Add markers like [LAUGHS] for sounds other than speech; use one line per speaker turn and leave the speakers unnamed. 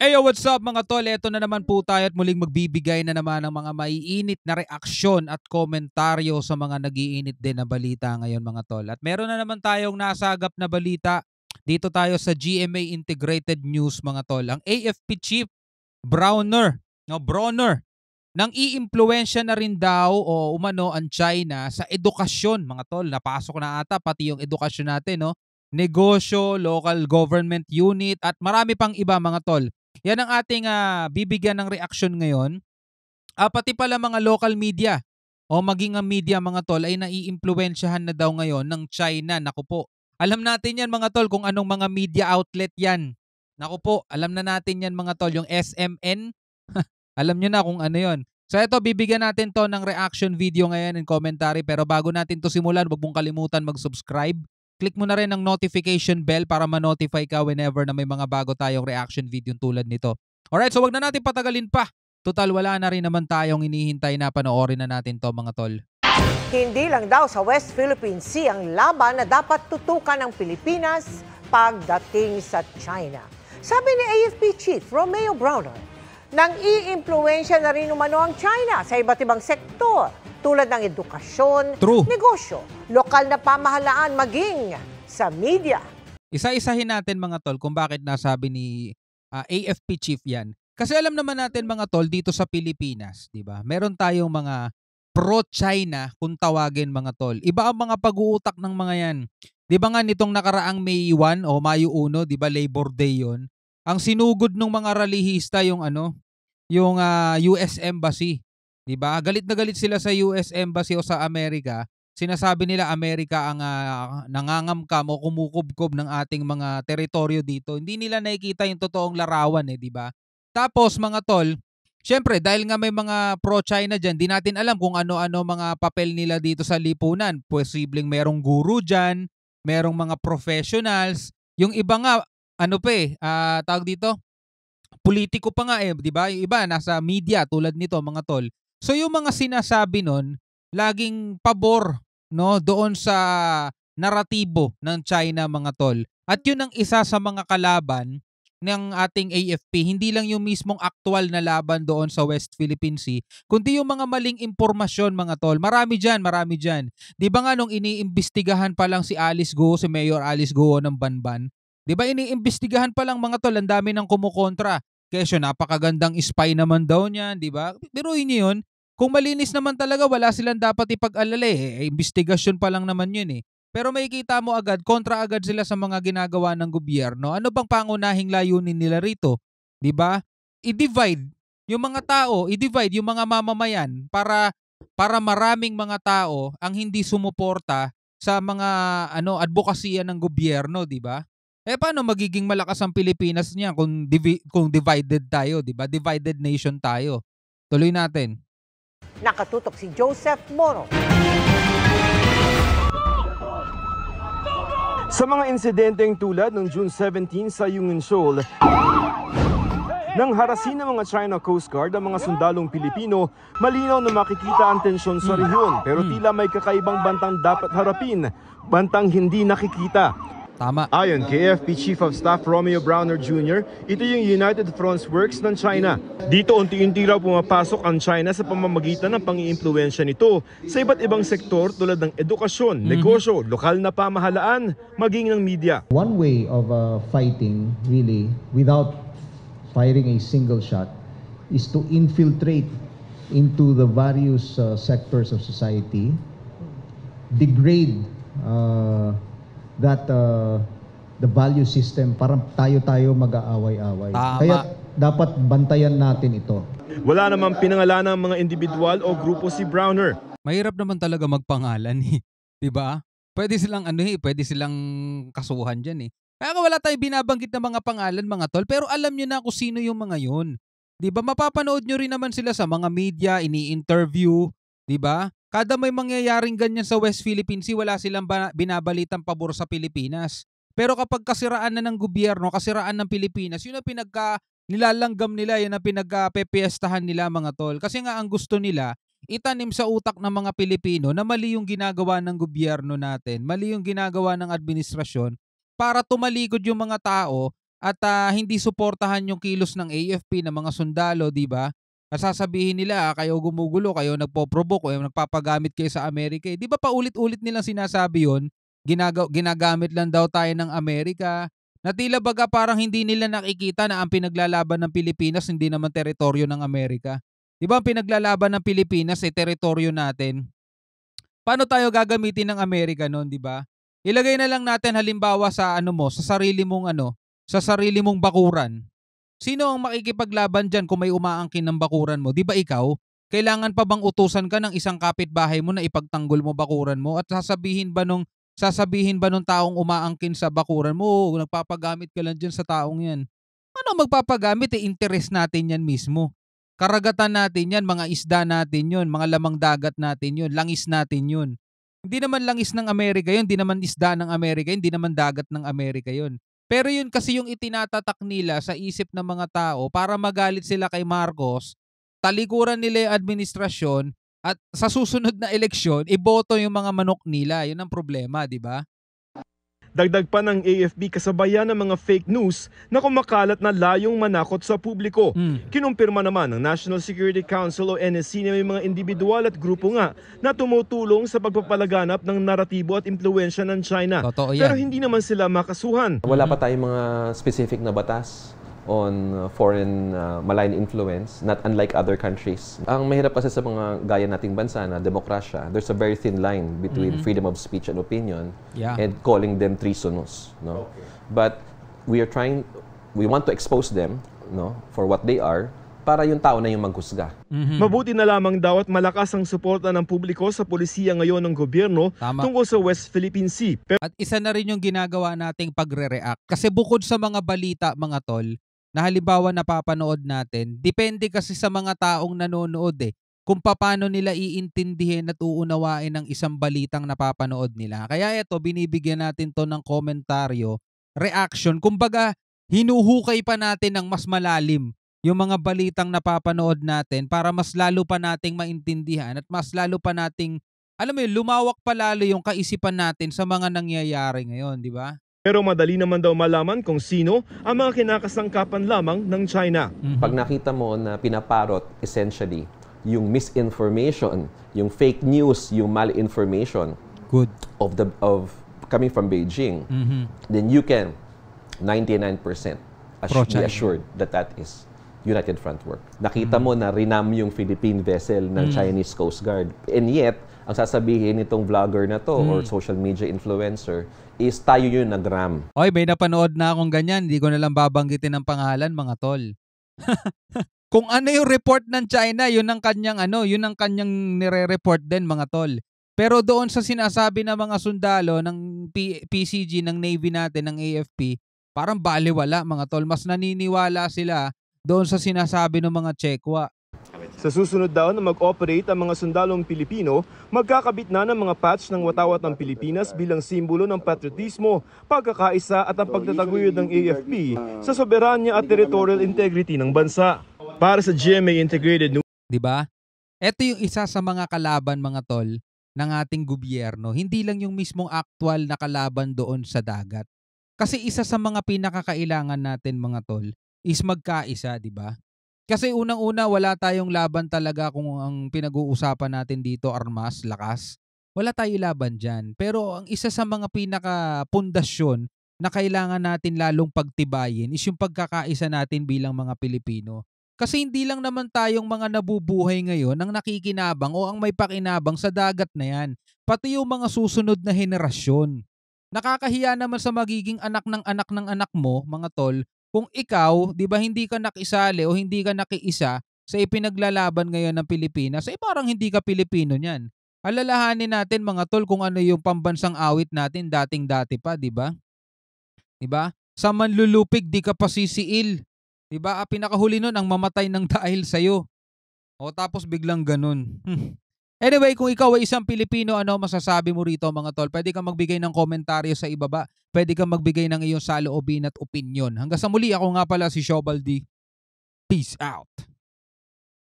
Hey, what's up mga tol? Ito na naman po tayo at muling magbibigay na naman ng mga maiinit na reaksyon at komentaryo sa mga nagiinit din na balita ngayon mga tol. At meron na naman tayong nasagap na balita dito tayo sa GMA Integrated News mga tol. Ang AFP chief Browner, no Browner, nang iimpluwensya na rin daw o umano ang China sa edukasyon mga tol. Napasok na ata pati yung edukasyon natin no. Negosyo, local government unit at marami pang iba mga tol. Yan ang ating uh, bibigyan ng reaction ngayon. Uh, pati pala mga local media o maging ang media mga tol ay naiimpluwensyahan na daw ngayon ng China. Naku po. Alam natin yan mga tol kung anong mga media outlet yan. Naku po, alam na natin yan mga tol. Yung SMN, [LAUGHS] alam nyo na kung ano yon. So ito, bibigyan natin to ng reaction video ngayon and commentary. Pero bago natin to simulan, huwag mong kalimutan mag-subscribe Click mo na rin ang notification bell para ma-notify ka whenever na may mga bago tayong reaction video tulad nito. Alright, so wag na natin patagalin pa. Total, wala na rin naman tayong hinihintay na panoorin na natin to mga tol.
Hindi lang daw sa West Philippine Sea ang laban na dapat tutukan ng Pilipinas pagdating sa China. Sabi ni AFP Chief Romeo Browner, nang iimpluensya na rin umano ang China sa iba't ibang sektor tulad ng edukasyon, True. negosyo, lokal na pamahalaan maging
sa media. Isa-isahin natin mga tol kung bakit nasabi ni uh, ah, AFP chief yan. Kasi alam naman natin mga tol dito sa Pilipinas, 'di ba? Meron tayong mga pro-China kung tawagin mga tol. Iba ang mga pag-uutak ng mga 'yan. 'Di ba nga nitong nakaraang May 1 o Mayo 1, 'di ba Labor Day 'yon? Ang sinugod ng mga ralihista yung ano, yung uh, ah, US Embassy. 'Di ba? Galit na galit sila sa US Embassy o sa Amerika. Sinasabi nila Amerika ang uh, nangangamkam o kumukubkob ng ating mga teritoryo dito. Hindi nila nakikita yung totoong larawan eh, 'di ba? Tapos mga tol, Siyempre, dahil nga may mga pro-China dyan, di natin alam kung ano-ano mga papel nila dito sa lipunan. Posibleng merong guru dyan, merong mga professionals. Yung iba nga, ano pa eh, uh, tawag dito, politiko pa nga eh, di ba? Yung iba, nasa media tulad nito mga tol. So yung mga sinasabi nun, laging pabor no doon sa naratibo ng China mga tol. At yun ang isa sa mga kalaban ng ating AFP, hindi lang yung mismong aktual na laban doon sa West Philippine Sea, kundi yung mga maling impormasyon mga tol. Marami dyan, marami dyan. Di ba nga nung iniimbestigahan pa lang si Alice Go, si Mayor Alice Go ng Banban, di ba iniimbestigahan pa lang mga tol, ang dami ng kumukontra. Kesyo, napakagandang spy naman daw niyan, di ba? Pero yun yun, kung malinis naman talaga, wala silang dapat ipag-alala eh. eh. Investigasyon pa lang naman yun eh. Pero makikita mo agad, kontra agad sila sa mga ginagawa ng gobyerno. Ano bang pangunahing layunin nila rito? 'Di ba? I-divide yung mga tao, i-divide yung mga mamamayan para para maraming mga tao ang hindi sumuporta sa mga ano advokasya ng gobyerno, 'di ba? Eh paano magiging malakas ang Pilipinas niya kung divi- kung divided tayo, 'di ba? Divided nation tayo. Tuloy natin.
Nakatutok si
Joseph Moro.
Sa mga insidenteng tulad ng June 17 sa Yungin Seoul, nang harasin ng mga China Coast Guard ang mga sundalong Pilipino, malinaw na makikita ang tensyon sa rehiyon pero tila may kakaibang bantang dapat harapin, bantang hindi nakikita tama. Ayon kay AFP Chief of Staff Romeo Browner Jr., ito yung United Fronts Works ng China. Dito unti-unti raw pumapasok ang China sa pamamagitan ng pangiimpluwensya nito sa iba't ibang sektor tulad ng edukasyon, mm-hmm. negosyo, lokal na pamahalaan, maging ng media.
One way of uh, fighting really without firing a single shot is to infiltrate into the various uh, sectors of society, degrade uh, that
uh, the value system. Parang tayo-tayo mag-aaway-away. Kaya dapat bantayan natin ito. Wala namang pinangalan ng mga individual o grupo si Browner. Mahirap naman talaga magpangalan eh. [LAUGHS] 'Di ba? Pwede silang ano eh, pwede silang kasuhan diyan eh. Kaya wala tayong binabanggit ng mga pangalan mga tol, pero alam niyo na kung sino yung mga 'yon. 'Di ba? Mapapanood niyo rin naman sila sa mga media, ini-interview, 'di ba? Kada may mangyayaring ganyan sa West Philippine Sea, wala silang binabalitang pabor sa Pilipinas. Pero kapag kasiraan na ng gobyerno, kasiraan ng Pilipinas, yun ang pinagka nilalanggam nila, yun ang pinagpepiestahan nila mga tol. Kasi nga ang gusto nila, itanim sa utak ng mga Pilipino na mali yung ginagawa ng gobyerno natin, mali yung ginagawa ng administrasyon para tumalikod yung mga tao at uh, hindi suportahan yung kilos ng AFP ng mga sundalo, di ba? nasasabihin nila ah, kayo gumugulo, kayo nagpo-provoke, kayo nagpapagamit kayo sa Amerika. Eh. 'Di ba paulit-ulit nilang sinasabi 'yon? Ginaga- ginagamit lang daw tayo ng Amerika. Na tila baga parang hindi nila nakikita na ang pinaglalaban ng Pilipinas hindi naman teritoryo ng Amerika. 'Di ba ang pinaglalaban ng Pilipinas ay eh, teritoryo natin? Paano tayo gagamitin ng Amerika noon, 'di ba? Ilagay na lang natin halimbawa sa ano mo, sa sarili mong ano, sa sarili mong bakuran. Sino ang makikipaglaban dyan kung may umaangkin ng bakuran mo? Di ba ikaw? Kailangan pa bang utusan ka ng isang kapitbahay mo na ipagtanggol mo bakuran mo? At sasabihin ba nung sasabihin ba nung taong umaangkin sa bakuran mo, oh, nagpapagamit ka lang dyan sa taong yan? Ano magpapagamit? Eh, interest natin yan mismo. Karagatan natin yan, mga isda natin yun, mga lamang dagat natin yun, langis natin yun. Hindi naman langis ng Amerika yun, hindi naman isda ng Amerika yun, hindi naman dagat ng Amerika yun. Pero yun kasi yung itinatatak nila sa isip ng mga tao para magalit sila kay Marcos, talikuran nila yung administrasyon at sa susunod na eleksyon, iboto yung mga manok nila. Yun ang problema, di ba? Dagdag pa ng AFP kasabayan ng mga fake news na kumakalat na layong manakot sa
publiko. Mm. Kinumpirma naman ng National Security Council o NSC na may mga individual at grupo nga na tumutulong sa pagpapalaganap ng naratibo at impluensya ng China. Pero hindi naman sila makasuhan. Wala
pa tayong mga specific na batas on uh, foreign uh, malign influence, not unlike other countries. Ang mahirap kasi sa mga gaya nating bansa na demokrasya, there's a very thin line between mm-hmm. freedom of speech and opinion yeah. and calling them treasonous. No? Okay. But we are trying, we want to expose them no, for what they are para yung tao na yung maghusga.
Mm-hmm. Mabuti na lamang daw at malakas ang suporta
ng publiko sa polisiya ngayon ng gobyerno Tama. tungkol sa West Philippine Sea. Pero... At isa na rin yung ginagawa nating pagre-react. Kasi bukod sa mga balita, mga tol, na halimbawa napapanood natin, depende kasi sa mga taong nanonood eh kung paano nila iintindihin at uunawain ang isang balitang napapanood nila. Kaya ito, binibigyan natin to ng komentaryo, reaction. Kumbaga, hinuhukay pa natin ng mas malalim yung mga balitang napapanood natin para mas lalo pa nating maintindihan at mas lalo pa nating, alam mo yun, lumawak pa lalo yung kaisipan natin sa mga nangyayari ngayon, di ba?
Pero madali naman daw malaman kung sino ang mga kinakasangkapan lamang ng China.
Mm-hmm. Pag nakita mo na pinaparot essentially yung misinformation, yung fake news, yung malinformation Good. of the of coming from Beijing, mm-hmm. then you can 99% as- be assured that that is United Front work. Nakita mm-hmm. mo na rinam yung Philippine vessel ng mm-hmm. Chinese Coast Guard. And yet, ang sasabihin nitong vlogger na to hmm. or social media influencer is tayo yun na nagram.
Oy, may napanood na akong ganyan. Hindi ko na lang babanggitin ang pangalan, mga tol. [LAUGHS] Kung ano yung report ng China, yun ang kanyang ano, yun ang kanyang nire-report din, mga tol. Pero doon sa sinasabi ng mga sundalo ng P- PCG ng Navy natin ng AFP, parang baliwala mga tol, mas naniniwala sila doon sa sinasabi ng mga Chekwa.
Sa susunod daw na mag-operate ang mga sundalong Pilipino, magkakabit na ng mga patch ng watawat ng Pilipinas bilang simbolo ng patriotismo, pagkakaisa at ang pagtataguyod ng AFP sa soberanya at territorial integrity ng
bansa. Para sa GMA Integrated News. Diba? Ito yung isa sa mga kalaban mga tol ng ating gobyerno, hindi lang yung mismong actual na kalaban doon sa dagat. Kasi isa sa mga pinakakailangan natin mga tol is magkaisa, 'di ba? Kasi unang-una, wala tayong laban talaga kung ang pinag-uusapan natin dito, armas, lakas. Wala tayo laban dyan. Pero ang isa sa mga pinaka-pundasyon na kailangan natin lalong pagtibayin is yung pagkakaisa natin bilang mga Pilipino. Kasi hindi lang naman tayong mga nabubuhay ngayon ang nakikinabang o ang may pakinabang sa dagat na yan. Pati yung mga susunod na henerasyon. Nakakahiya naman sa magiging anak ng anak ng anak mo, mga tol, kung ikaw, 'di ba, hindi ka nakisali o hindi ka nakiisa sa ipinaglalaban ngayon ng Pilipinas, ay eh, parang hindi ka Pilipino niyan. Alalahanin natin mga tol kung ano yung pambansang awit natin dating-dati pa, 'di ba? 'Di ba? Sa manlulupig di ka pasisiil. 'Di ba? Ah, pinakahuli noon ang mamatay ng [LAUGHS] dahil sa iyo. O tapos biglang ganun. [LAUGHS] Anyway, kung ikaw ay isang Pilipino, ano masasabi mo rito mga tol? Pwede kang magbigay ng komentaryo sa ibaba. Pwede kang magbigay ng iyong saloobin at opinion. Hanggang sa muli, ako nga pala si Shobaldi. Peace out.